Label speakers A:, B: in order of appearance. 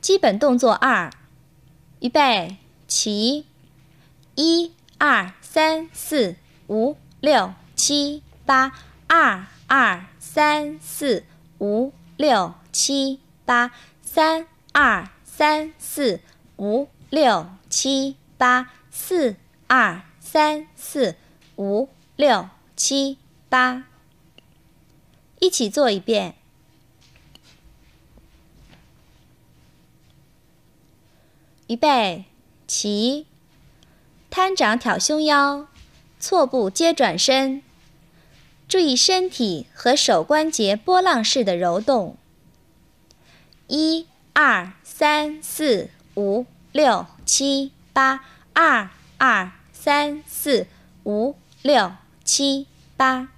A: 基本动作二，预备起！一、二、三、四、五、六、七、八；二、二、三、四、五、六、七、八；三、二、三、四、五、六、七、八；四、二、三、四、五、六、七、八。一起做一遍。预备起，摊掌挑胸腰，错步接转身，注意身体和手关节波浪式的揉动。一二三四五六七八，二二三四五六七八。